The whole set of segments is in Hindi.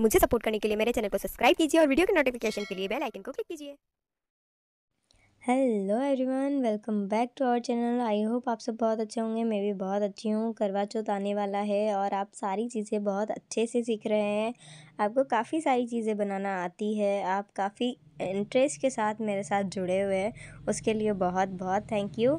मुझे सपोर्ट करने के लिए मेरे चैनल को सब्सक्राइब कीजिए और वीडियो के नोटिफिकेशन के लिए बेल आइकन को क्लिक कीजिए hello everyone welcome back to our channel I hope आप सब बहुत अच्छे होंगे मैं भी बहुत अच्छी हूँ करवा चौथ आने वाला है और आप सारी चीज़ें बहुत अच्छे से सीख रहे हैं आपको काफ़ी सारी चीज़ें बनाना आती है आप काफ़ी इंटरेस्ट के साथ मेरे साथ जुड़े हुए हैं उसके लिए बहुत बहुत थैंक यू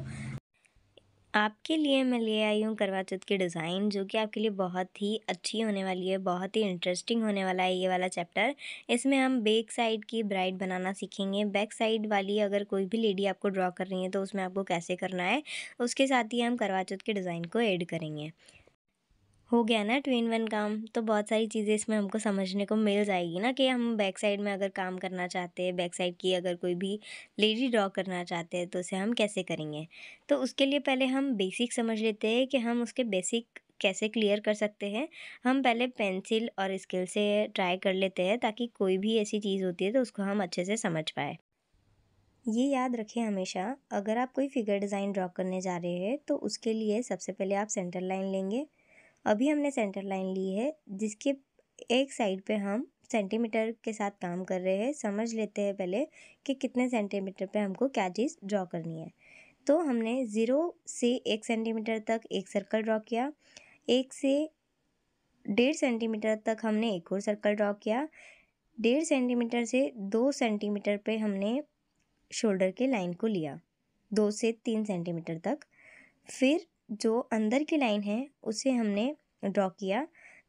आपके लिए मैं ले आई हूँ करवा चौथ की डिज़ाइन जो कि आपके लिए बहुत ही अच्छी होने वाली है बहुत ही इंटरेस्टिंग होने वाला है ये वाला चैप्टर इसमें हम बेक साइड की ब्राइड बनाना सीखेंगे बैक साइड वाली अगर कोई भी लेडी आपको ड्रॉ कर रही है तो उसमें आपको कैसे करना है उसके साथ ही हम करवा चौथ के डिज़ाइन को ऐड करेंगे हो गया ना ट्विन वन काम तो बहुत सारी चीज़ें इसमें हमको समझने को मिल जाएगी ना कि हम बैक साइड में अगर काम करना चाहते हैं बैक साइड की अगर कोई भी लेडी ड्रॉ करना चाहते हैं तो उसे हम कैसे करेंगे तो उसके लिए पहले हम बेसिक समझ लेते हैं कि हम उसके बेसिक कैसे क्लियर कर सकते हैं हम पहले पेंसिल और स्केल से ट्राई कर लेते हैं ताकि कोई भी ऐसी चीज़ होती है तो उसको हम अच्छे से समझ पाए ये याद रखें हमेशा अगर आप कोई फिगर डिज़ाइन ड्रॉ करने जा रहे हैं तो उसके लिए सबसे पहले आप सेंटर लाइन लेंगे अभी हमने सेंटर लाइन ली है जिसके एक साइड पे हम सेंटीमीटर के साथ काम कर रहे हैं समझ लेते हैं पहले कि कितने सेंटीमीटर पे हमको क्या चीज़ ड्रॉ करनी है तो हमने ज़ीरो से एक सेंटीमीटर तक एक सर्कल ड्रॉ किया एक से डेढ़ सेंटीमीटर तक हमने एक और सर्कल ड्रॉ किया डेढ़ सेंटीमीटर से दो सेंटीमीटर पे हमने शोल्डर के लाइन को लिया दो से तीन सेंटीमीटर तक फिर जो अंदर की लाइन है उसे हमने ड्रॉ किया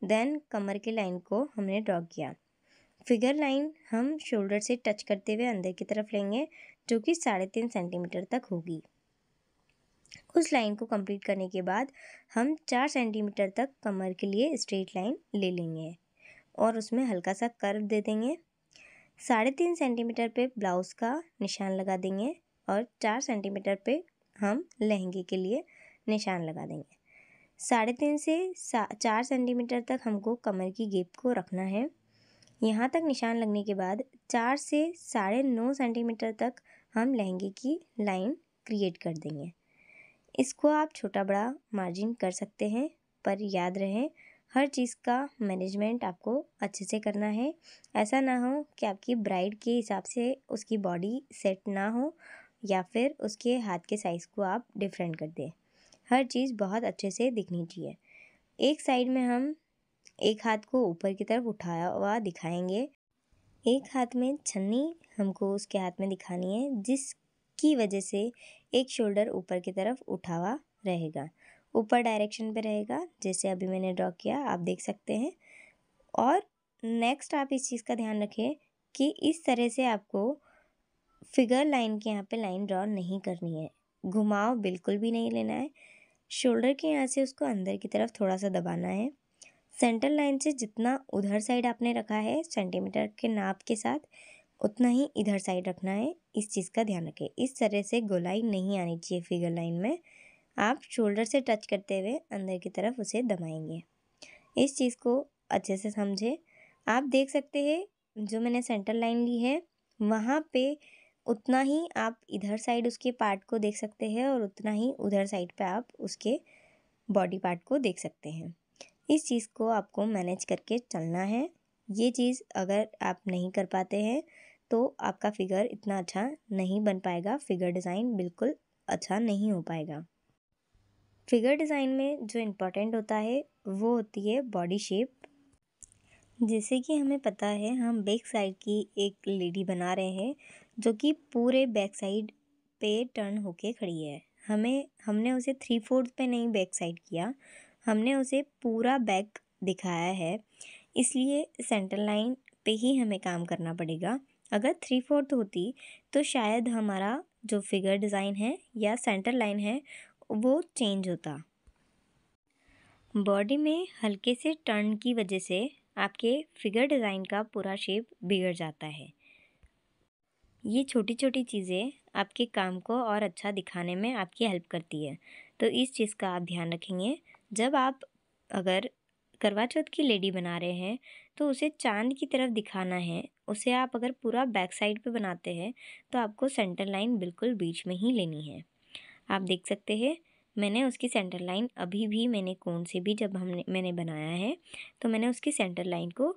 देन कमर के लाइन को हमने ड्रॉ किया फिगर लाइन हम शोल्डर से टच करते हुए अंदर की तरफ लेंगे जो कि साढ़े तीन सेंटीमीटर तक होगी उस लाइन को कंप्लीट करने के बाद हम चार सेंटीमीटर तक कमर के लिए स्ट्रेट लाइन ले लेंगे और उसमें हल्का सा कर्व दे देंगे साढ़े तीन सेंटीमीटर पे ब्लाउज़ का निशान लगा देंगे और चार सेंटीमीटर पे हम लहंगे के लिए निशान लगा देंगे साढ़े तीन से सा, चार सेंटीमीटर तक हमको कमर की गेप को रखना है यहाँ तक निशान लगने के बाद चार से साढ़े नौ सेंटीमीटर तक हम लहंगे की लाइन क्रिएट कर देंगे इसको आप छोटा बड़ा मार्जिन कर सकते हैं पर याद रहे हर चीज़ का मैनेजमेंट आपको अच्छे से करना है ऐसा ना हो कि आपकी ब्राइड के हिसाब से उसकी बॉडी सेट ना हो या फिर उसके हाथ के साइज़ को आप डिफरेंट कर दें हर चीज़ बहुत अच्छे से दिखनी चाहिए एक साइड में हम एक हाथ को ऊपर की तरफ उठाया हुआ दिखाएंगे एक हाथ में छन्नी हमको उसके हाथ में दिखानी है जिसकी वजह से एक शोल्डर ऊपर की तरफ उठा हुआ रहेगा ऊपर डायरेक्शन पे रहेगा जैसे अभी मैंने ड्रॉ किया आप देख सकते हैं और नेक्स्ट आप इस चीज़ का ध्यान रखें कि इस तरह से आपको फिगर लाइन के यहाँ पे लाइन ड्रॉ नहीं करनी है घुमाव बिल्कुल भी नहीं लेना है शोल्डर के यहाँ से उसको अंदर की तरफ थोड़ा सा दबाना है सेंटर लाइन से जितना उधर साइड आपने रखा है सेंटीमीटर के नाप के साथ उतना ही इधर साइड रखना है इस चीज़ का ध्यान रखें इस तरह से गोलाई नहीं आनी चाहिए फिगर लाइन में आप शोल्डर से टच करते हुए अंदर की तरफ उसे दबाएंगे इस चीज़ को अच्छे से समझें आप देख सकते हैं जो मैंने सेंटर लाइन ली है वहाँ पे उतना ही आप इधर साइड उसके पार्ट को देख सकते हैं और उतना ही उधर साइड पे आप उसके बॉडी पार्ट को देख सकते हैं इस चीज़ को आपको मैनेज करके चलना है ये चीज़ अगर आप नहीं कर पाते हैं तो आपका फिगर इतना अच्छा नहीं बन पाएगा फिगर डिज़ाइन बिल्कुल अच्छा नहीं हो पाएगा फिगर डिज़ाइन में जो इम्पोर्टेंट होता है वो होती है बॉडी शेप जैसे कि हमें पता है हम बैक साइड की एक लेडी बना रहे हैं जो कि पूरे बैक साइड पे टर्न होके खड़ी है हमें हमने उसे थ्री फोर्थ पे नहीं बैक साइड किया हमने उसे पूरा बैक दिखाया है इसलिए सेंटर लाइन पे ही हमें काम करना पड़ेगा अगर थ्री फोर्थ होती तो शायद हमारा जो फिगर डिज़ाइन है या सेंटर लाइन है वो चेंज होता बॉडी में हल्के से टर्न की वजह से आपके फिगर डिज़ाइन का पूरा शेप बिगड़ जाता है ये छोटी छोटी चीज़ें आपके काम को और अच्छा दिखाने में आपकी हेल्प करती है तो इस चीज़ का आप ध्यान रखेंगे जब आप अगर करवा चौथ की लेडी बना रहे हैं तो उसे चांद की तरफ दिखाना है उसे आप अगर पूरा बैक साइड पे बनाते हैं तो आपको सेंटर लाइन बिल्कुल बीच में ही लेनी है आप देख सकते हैं मैंने उसकी सेंटर लाइन अभी भी मैंने कौन से भी जब हमने मैंने बनाया है तो मैंने उसकी सेंटर लाइन को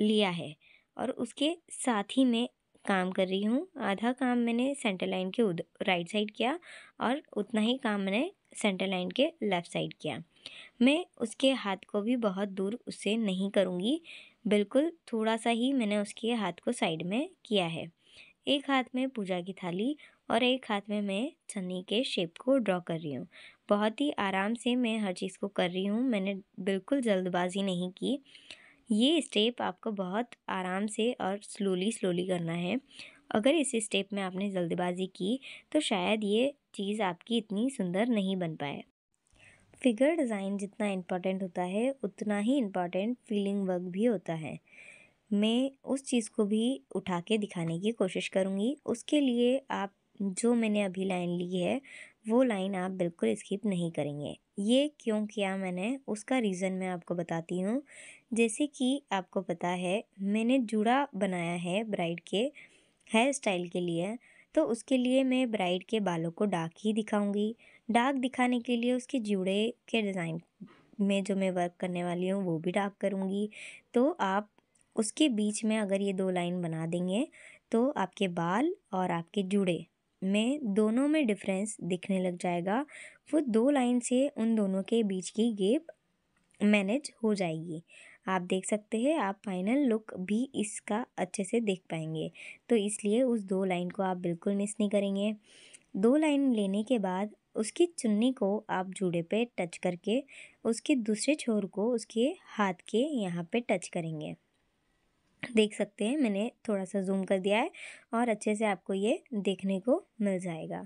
लिया है और उसके साथ ही में काम कर रही हूँ आधा काम मैंने सेंटर लाइन के राइट साइड किया और उतना ही काम मैंने सेंटर लाइन के लेफ़्ट साइड किया मैं उसके हाथ को भी बहुत दूर उससे नहीं करूँगी बिल्कुल थोड़ा सा ही मैंने उसके हाथ को साइड में किया है एक हाथ में पूजा की थाली और एक हाथ में मैं छन्नी के शेप को ड्रॉ कर रही हूँ बहुत ही आराम से मैं हर चीज़ को कर रही हूँ मैंने बिल्कुल जल्दबाजी नहीं की ये स्टेप आपको बहुत आराम से और स्लोली स्लोली करना है अगर इस स्टेप में आपने जल्दबाजी की तो शायद ये चीज़ आपकी इतनी सुंदर नहीं बन पाए फिगर डिज़ाइन जितना इम्पॉर्टेंट होता है उतना ही इम्पॉर्टेंट फीलिंग वर्क भी होता है मैं उस चीज़ को भी उठा के दिखाने की कोशिश करूँगी उसके लिए आप जो मैंने अभी लाइन ली है वो लाइन आप बिल्कुल स्किप नहीं करेंगे ये क्यों किया मैंने उसका रीज़न मैं आपको बताती हूँ जैसे कि आपको पता है मैंने जुड़ा बनाया है ब्राइड के हेयर स्टाइल के लिए तो उसके लिए मैं ब्राइड के बालों को डार्क ही दिखाऊंगी डार्क दिखाने के लिए उसके जुड़े के डिज़ाइन में जो मैं वर्क करने वाली हूँ वो भी डार्क करूँगी तो आप उसके बीच में अगर ये दो लाइन बना देंगे तो आपके बाल और आपके जुड़े में दोनों में डिफरेंस दिखने लग जाएगा वो दो लाइन से उन दोनों के बीच की गेप मैनेज हो जाएगी आप देख सकते हैं आप फाइनल लुक भी इसका अच्छे से देख पाएंगे तो इसलिए उस दो लाइन को आप बिल्कुल मिस नहीं करेंगे दो लाइन लेने के बाद उसकी चुन्नी को आप जूड़े पे टच करके उसके दूसरे छोर को उसके हाथ के यहाँ पे टच करेंगे देख सकते हैं मैंने थोड़ा सा जूम कर दिया है और अच्छे से आपको ये देखने को मिल जाएगा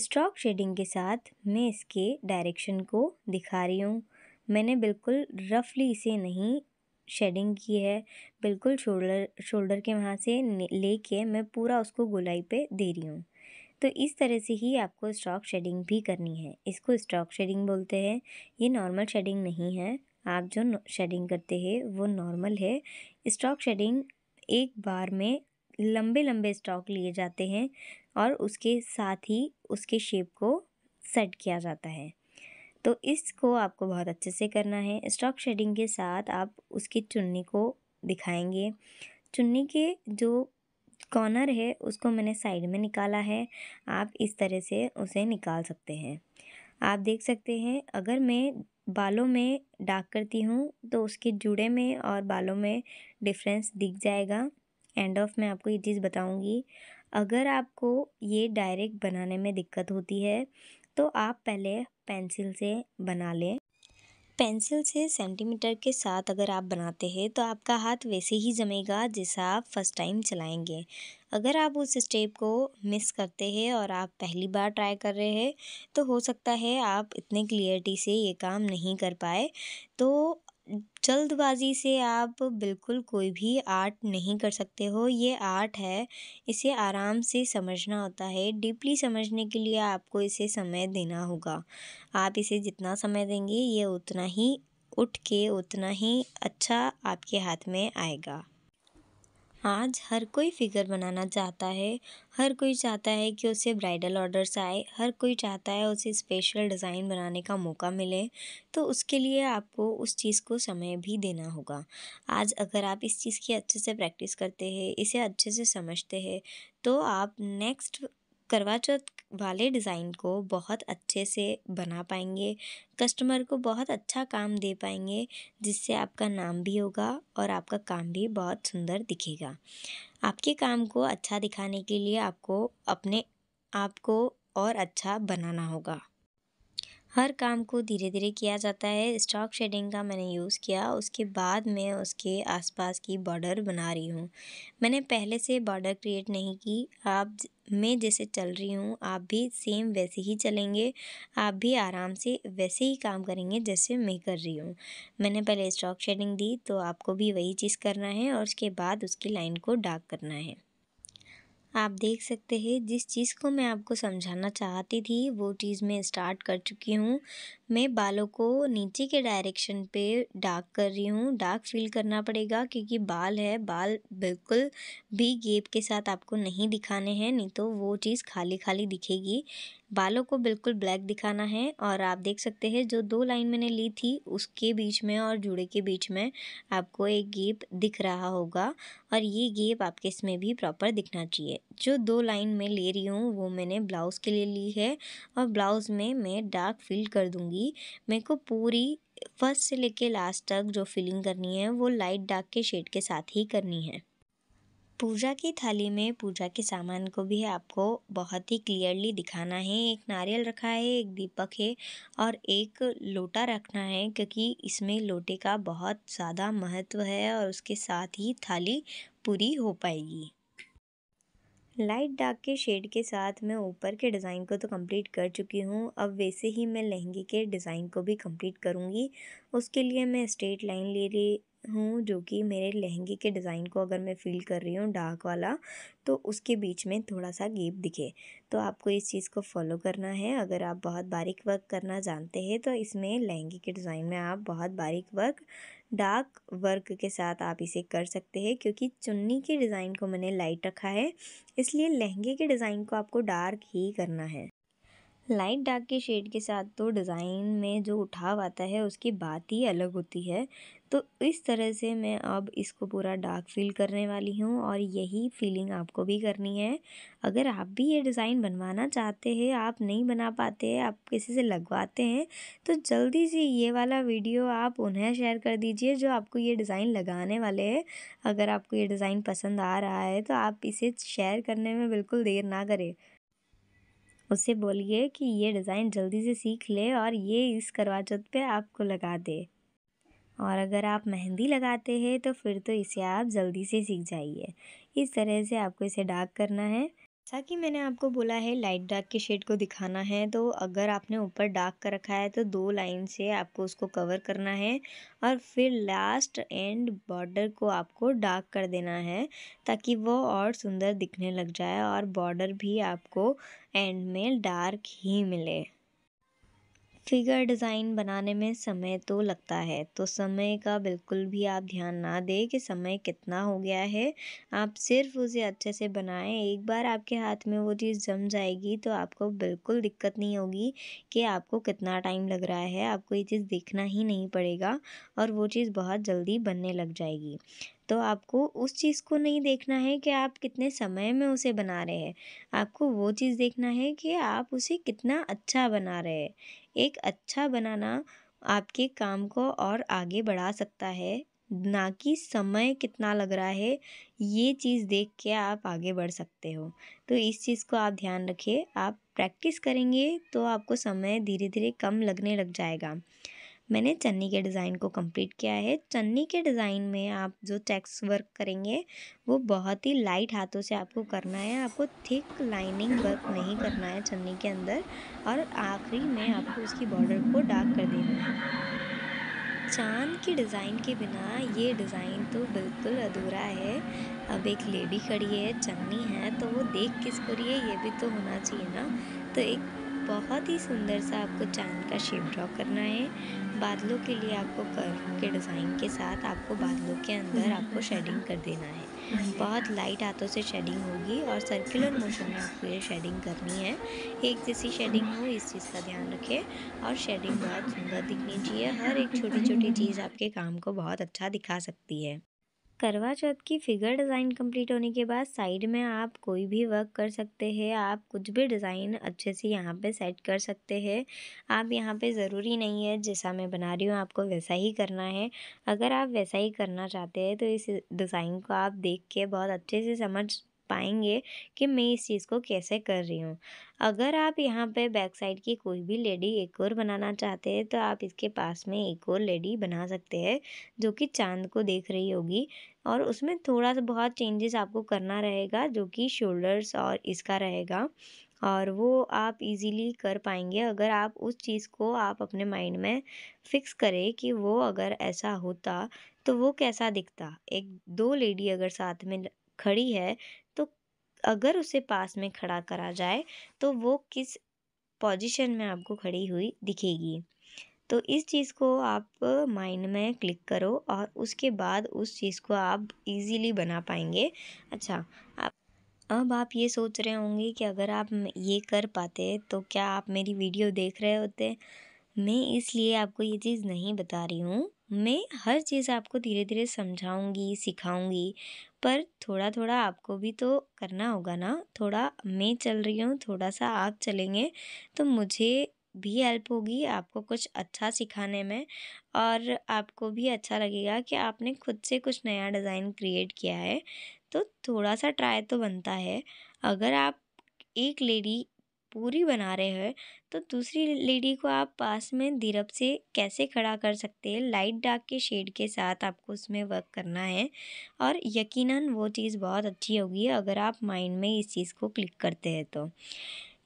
स्ट्रॉक शेडिंग के साथ मैं इसके डायरेक्शन को दिखा रही हूँ मैंने बिल्कुल रफली इसे नहीं शेडिंग की है बिल्कुल शोल्डर शोल्डर के वहाँ से लेके मैं पूरा उसको गोलाई पे दे रही हूँ तो इस तरह से ही आपको स्ट्रॉक शेडिंग भी करनी है इसको स्ट्रॉक शेडिंग बोलते हैं ये नॉर्मल शेडिंग नहीं है आप जो शेडिंग करते हैं वो नॉर्मल है स्टॉक शेडिंग एक बार में लंबे लंबे स्टॉक लिए जाते हैं और उसके साथ ही उसके शेप को सेट किया जाता है तो इसको आपको बहुत अच्छे से करना है स्टॉक शेडिंग के साथ आप उसकी चुन्नी को दिखाएंगे चुन्नी के जो कॉर्नर है उसको मैंने साइड में निकाला है आप इस तरह से उसे निकाल सकते हैं आप देख सकते हैं अगर मैं बालों में डार्क करती हूँ तो उसके जुड़े में और बालों में डिफरेंस दिख जाएगा एंड ऑफ मैं आपको ये चीज़ बताऊँगी अगर आपको ये डायरेक्ट बनाने में दिक्कत होती है तो आप पहले पेंसिल से बना लें पेंसिल से सेंटीमीटर के साथ अगर आप बनाते हैं तो आपका हाथ वैसे ही जमेगा जैसा आप फर्स्ट टाइम चलाएंगे अगर आप उस स्टेप को मिस करते हैं और आप पहली बार ट्राई कर रहे हैं तो हो सकता है आप इतने क्लियरिटी से ये काम नहीं कर पाए तो जल्दबाज़ी से आप बिल्कुल कोई भी आर्ट नहीं कर सकते हो ये आर्ट है इसे आराम से समझना होता है डीपली समझने के लिए आपको इसे समय देना होगा आप इसे जितना समय देंगे ये उतना ही उठ के उतना ही अच्छा आपके हाथ में आएगा आज हर कोई फिगर बनाना चाहता है हर कोई चाहता है कि उसे ब्राइडल ऑर्डर्स आए हर कोई चाहता है उसे स्पेशल डिज़ाइन बनाने का मौका मिले तो उसके लिए आपको उस चीज़ को समय भी देना होगा आज अगर आप इस चीज़ की अच्छे से प्रैक्टिस करते हैं इसे अच्छे से समझते हैं तो आप नेक्स्ट करवा चौथ वाले डिज़ाइन को बहुत अच्छे से बना पाएंगे कस्टमर को बहुत अच्छा काम दे पाएंगे जिससे आपका नाम भी होगा और आपका काम भी बहुत सुंदर दिखेगा आपके काम को अच्छा दिखाने के लिए आपको अपने आप को और अच्छा बनाना होगा हर काम को धीरे धीरे किया जाता है स्टॉक शेडिंग का मैंने यूज़ किया उसके बाद मैं उसके आसपास की बॉर्डर बना रही हूँ मैंने पहले से बॉर्डर क्रिएट नहीं की आप मैं जैसे चल रही हूँ आप भी सेम वैसे ही चलेंगे आप भी आराम से वैसे ही काम करेंगे जैसे मैं कर रही हूँ मैंने पहले स्टॉक शेडिंग दी तो आपको भी वही चीज़ करना है और उसके बाद उसकी लाइन को डार्क करना है आप देख सकते हैं जिस चीज़ को मैं आपको समझाना चाहती थी वो चीज़ मैं स्टार्ट कर चुकी हूँ मैं बालों को नीचे के डायरेक्शन पे डार्क कर रही हूँ डार्क फील करना पड़ेगा क्योंकि बाल है बाल बिल्कुल भी गेप के साथ आपको नहीं दिखाने हैं नहीं तो वो चीज़ खाली खाली दिखेगी बालों को बिल्कुल ब्लैक दिखाना है और आप देख सकते हैं जो दो लाइन मैंने ली थी उसके बीच में और जुड़े के बीच में आपको एक गेप दिख रहा होगा और ये गेप आपके इसमें भी प्रॉपर दिखना चाहिए जो दो लाइन मैं ले रही हूँ वो मैंने ब्लाउज़ के लिए ली है और ब्लाउज़ में मैं डार्क फील कर दूँगी મેકો પૂરી ફર્સ્ટ સે લેકે લાસ્ટ તક જો ફિલિંગ કરની હે વો લાઈટ ડાક કે શેડ કે સાથ હી કરની હે પૂજા કી થાલી મે પૂજા કે સામાન કો ભી આપકો બહોત હી ક્લિયરલી દિખાના હે એક નારિયળ રખાયે એક દીપક હે ઓર એક લોટા રખના હે ક્યોકી ઇસમે લોટે કા બહોત જ્યાદા મહત્વ હે ઓર ઉસકે સાથ હી થાલી પૂરી હો પેગી लाइट डार्क के शेड के साथ मैं ऊपर के डिज़ाइन को तो कंप्लीट कर चुकी हूँ अब वैसे ही मैं लहंगे के डिज़ाइन को भी कंप्लीट करूँगी उसके लिए मैं स्ट्रेट लाइन ले रही हूँ जो कि मेरे लहंगे के डिज़ाइन को अगर मैं फील कर रही हूँ डार्क वाला तो उसके बीच में थोड़ा सा गेप दिखे तो आपको इस चीज़ को फॉलो करना है अगर आप बहुत बारीक वर्क करना जानते हैं तो इसमें लहंगे के डिज़ाइन में आप बहुत बारीक वर्क डार्क वर्क के साथ आप इसे कर सकते हैं क्योंकि चुन्नी के डिज़ाइन को मैंने लाइट रखा है इसलिए लहंगे के डिज़ाइन को आपको डार्क ही करना है लाइट डार्क के शेड के साथ तो डिज़ाइन में जो उठाव आता है उसकी बात ही अलग होती है तो इस तरह से मैं अब इसको पूरा डार्क फील करने वाली हूँ और यही फीलिंग आपको भी करनी है अगर आप भी ये डिज़ाइन बनवाना चाहते हैं आप नहीं बना पाते आप किसी से लगवाते हैं तो जल्दी से ये वाला वीडियो आप उन्हें शेयर कर दीजिए जो आपको ये डिज़ाइन लगाने वाले हैं अगर आपको ये डिज़ाइन पसंद आ रहा है तो आप इसे शेयर करने में बिल्कुल देर ना करें उससे बोलिए कि ये डिज़ाइन जल्दी से सीख ले और ये इस करवा पे आपको लगा दे और अगर आप मेहंदी लगाते हैं तो फिर तो इसे आप जल्दी से सीख जाइए इस तरह से आपको इसे डार्क करना है जैसा कि मैंने आपको बोला है लाइट डार्क के शेड को दिखाना है तो अगर आपने ऊपर डार्क कर रखा है तो दो लाइन से आपको उसको कवर करना है और फिर लास्ट एंड बॉर्डर को आपको डार्क कर देना है ताकि वो और सुंदर दिखने लग जाए और बॉर्डर भी आपको एंड में डार्क ही मिले फ़िगर डिज़ाइन बनाने में समय तो लगता है तो समय का बिल्कुल भी आप ध्यान ना दें कि समय कितना हो गया है आप सिर्फ उसे अच्छे से बनाएं एक बार आपके हाथ में वो चीज़ जम जाएगी तो आपको बिल्कुल दिक्कत नहीं होगी कि आपको कितना टाइम लग रहा है आपको ये चीज़ देखना ही नहीं पड़ेगा और वो चीज़ बहुत जल्दी बनने लग जाएगी तो आपको उस चीज़ को नहीं देखना है कि आप कितने समय में उसे बना रहे हैं आपको वो चीज़ देखना है कि आप उसे कितना अच्छा बना रहे हैं एक अच्छा बनाना आपके काम को और आगे बढ़ा सकता है ना कि समय कितना लग रहा है ये चीज़ देख के आप आगे बढ़ सकते हो तो इस चीज़ को आप ध्यान रखिए आप प्रैक्टिस करेंगे तो आपको समय धीरे धीरे कम लगने लग जाएगा मैंने चन्नी के डिज़ाइन को कंप्लीट किया है चन्नी के डिज़ाइन में आप जो टेक्स वर्क करेंगे वो बहुत ही लाइट हाथों से आपको करना है आपको थिक लाइनिंग वर्क नहीं करना है चन्नी के अंदर और आखिरी में आपको उसकी बॉर्डर को डार्क कर देना है चांद के डिज़ाइन के बिना ये डिज़ाइन तो बिल्कुल अधूरा है अब एक लेडी खड़ी है चन्नी है तो वो देख को रही है ये भी तो होना चाहिए ना तो एक बहुत ही सुंदर सा आपको चांद का शेप ड्रॉ करना है बादलों के लिए आपको कर्व के डिज़ाइन के साथ आपको बादलों के अंदर हम्म। आपको शेडिंग कर देना है हाँ बहुत लाइट हाथों से शेडिंग होगी और सर्कुलर मोशन हाँ। में आपको ये शेडिंग करनी है एक जैसी शेडिंग हो इस चीज़ का ध्यान रखें और शेडिंग बहुत सुंदर दिखनी चाहिए हर एक छोटी हाँ छोटी चीज़ आपके काम को बहुत अच्छा दिखा सकती है करवा चौथ की फिगर डिज़ाइन कंप्लीट होने के बाद साइड में आप कोई भी वर्क कर सकते हैं आप कुछ भी डिज़ाइन अच्छे से यहाँ पे सेट कर सकते हैं आप यहाँ पे ज़रूरी नहीं है जैसा मैं बना रही हूँ आपको वैसा ही करना है अगर आप वैसा ही करना चाहते हैं तो इस डिज़ाइन को आप देख के बहुत अच्छे से समझ पाएंगे कि मैं इस चीज़ को कैसे कर रही हूँ अगर आप यहाँ पे बैक साइड की कोई भी लेडी एक और बनाना चाहते हैं तो आप इसके पास में एक और लेडी बना सकते हैं जो कि चांद को देख रही होगी और उसमें थोड़ा सा बहुत चेंजेस आपको करना रहेगा जो कि शोल्डर्स और इसका रहेगा और वो आप इजीली कर पाएंगे अगर आप उस चीज़ को आप अपने माइंड में फ़िक्स करें कि वो अगर ऐसा होता तो वो कैसा दिखता एक दो लेडी अगर साथ में खड़ी है अगर उसे पास में खड़ा करा जाए तो वो किस पोजीशन में आपको खड़ी हुई दिखेगी तो इस चीज़ को आप माइंड में क्लिक करो और उसके बाद उस चीज़ को आप इजीली बना पाएंगे अच्छा आप अब आप ये सोच रहे होंगे कि अगर आप ये कर पाते तो क्या आप मेरी वीडियो देख रहे होते मैं इसलिए आपको ये चीज़ नहीं बता रही हूँ मैं हर चीज़ आपको धीरे धीरे समझाऊंगी सिखाऊंगी पर थोड़ा थोड़ा आपको भी तो करना होगा ना थोड़ा मैं चल रही हूँ थोड़ा सा आप चलेंगे तो मुझे भी हेल्प होगी आपको कुछ अच्छा सिखाने में और आपको भी अच्छा लगेगा कि आपने खुद से कुछ नया डिज़ाइन क्रिएट किया है तो थोड़ा सा ट्राई तो बनता है अगर आप एक लेडी पूरी बना रहे हैं तो दूसरी लेडी को आप पास में दीरप से कैसे खड़ा कर सकते हैं लाइट डार्क के शेड के साथ आपको उसमें वर्क करना है और यकीनन वो चीज़ बहुत अच्छी होगी अगर आप माइंड में इस चीज़ को क्लिक करते हैं तो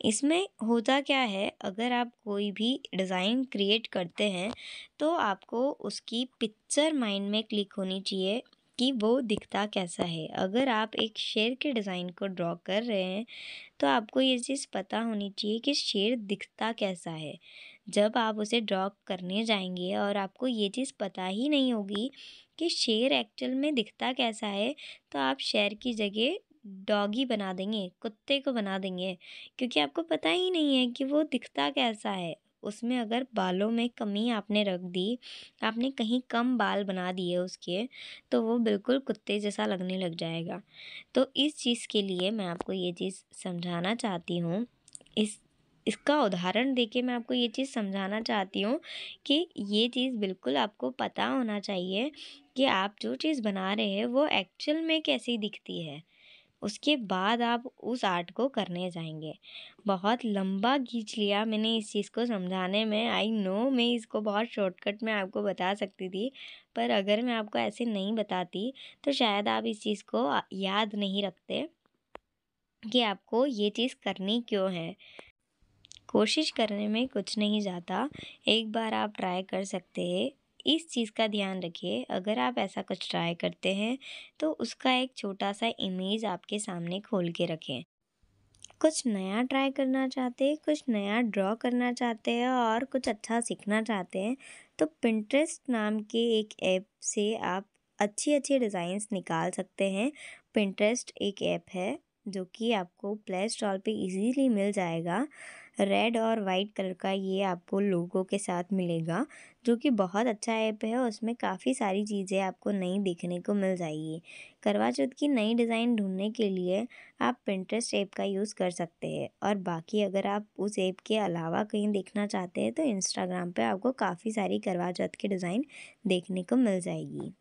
इसमें होता क्या है अगर आप कोई भी डिज़ाइन क्रिएट करते हैं तो आपको उसकी पिक्चर माइंड में क्लिक होनी चाहिए कि वो दिखता कैसा है अगर आप एक शेर के डिज़ाइन को ड्रॉ कर रहे हैं तो आपको ये चीज़ पता होनी चाहिए कि शेर दिखता कैसा है जब आप उसे ड्रॉ करने जाएंगे और आपको ये चीज़ पता ही नहीं होगी कि शेर एक्चुअल में दिखता कैसा है तो आप शेर की जगह डॉगी बना देंगे कुत्ते को बना देंगे क्योंकि आपको पता ही नहीं है कि वो दिखता कैसा है उसमें अगर बालों में कमी आपने रख दी आपने कहीं कम बाल बना दिए उसके तो वो बिल्कुल कुत्ते जैसा लगने लग जाएगा तो इस चीज़ के लिए मैं आपको ये चीज़ समझाना चाहती हूँ इस इसका उदाहरण देके मैं आपको ये चीज़ समझाना चाहती हूँ कि ये चीज़ बिल्कुल आपको पता होना चाहिए कि आप जो चीज़ बना रहे हैं वो एक्चुअल में कैसी दिखती है उसके बाद आप उस आर्ट को करने जाएंगे बहुत लंबा खींच लिया मैंने इस चीज़ को समझाने में आई नो मैं इसको बहुत शॉर्टकट में आपको बता सकती थी पर अगर मैं आपको ऐसे नहीं बताती तो शायद आप इस चीज़ को याद नहीं रखते कि आपको ये चीज़ करनी क्यों है कोशिश करने में कुछ नहीं जाता एक बार आप ट्राई कर सकते हैं इस चीज़ का ध्यान रखिए अगर आप ऐसा कुछ ट्राई करते हैं तो उसका एक छोटा सा इमेज आपके सामने खोल के रखें कुछ नया ट्राई करना चाहते हैं कुछ नया ड्रॉ करना चाहते हैं और कुछ अच्छा सीखना चाहते हैं तो पिंट्रेस्ट नाम के एक ऐप से आप अच्छी अच्छी डिज़ाइंस निकाल सकते हैं पिंट्रेस्ट एक ऐप है जो कि आपको प्ले स्टॉल पे इजीली मिल जाएगा रेड और वाइट कलर का ये आपको लोगो के साथ मिलेगा जो कि बहुत अच्छा ऐप है और उसमें काफ़ी सारी चीज़ें आपको नई देखने को मिल जाएगी करवा चौथ की नई डिज़ाइन ढूंढने के लिए आप पिंट्रेस्ट ऐप का यूज़ कर सकते हैं और बाकी अगर आप उस ऐप के अलावा कहीं देखना चाहते हैं तो इंस्टाग्राम पे आपको काफ़ी सारी करवा चौथ की डिज़ाइन देखने को मिल जाएगी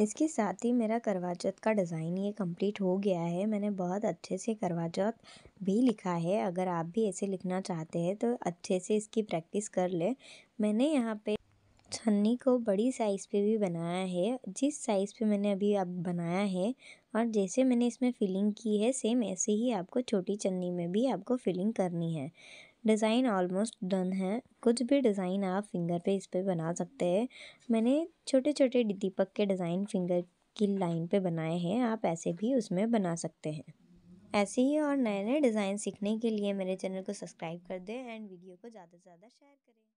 इसके साथ ही मेरा करवा चौथ का डिज़ाइन ये कंप्लीट हो गया है मैंने बहुत अच्छे से करवा चौथ भी लिखा है अगर आप भी ऐसे लिखना चाहते हैं तो अच्छे से इसकी प्रैक्टिस कर लें मैंने यहाँ पे छन्नी को बड़ी साइज़ पे भी बनाया है जिस साइज़ पे मैंने अभी अब बनाया है और जैसे मैंने इसमें फिलिंग की है सेम ऐसे ही आपको छोटी छन्नी में भी आपको फिलिंग करनी है डिज़ाइन ऑलमोस्ट डन है कुछ भी डिज़ाइन आप फिंगर पे इस पर बना सकते हैं मैंने छोटे छोटे दीपक के डिज़ाइन फिंगर की लाइन पे बनाए हैं आप ऐसे भी उसमें बना सकते हैं ऐसे ही और नए नए डिज़ाइन सीखने के लिए मेरे चैनल को सब्सक्राइब कर दें एंड वीडियो को ज़्यादा से ज़्यादा शेयर करें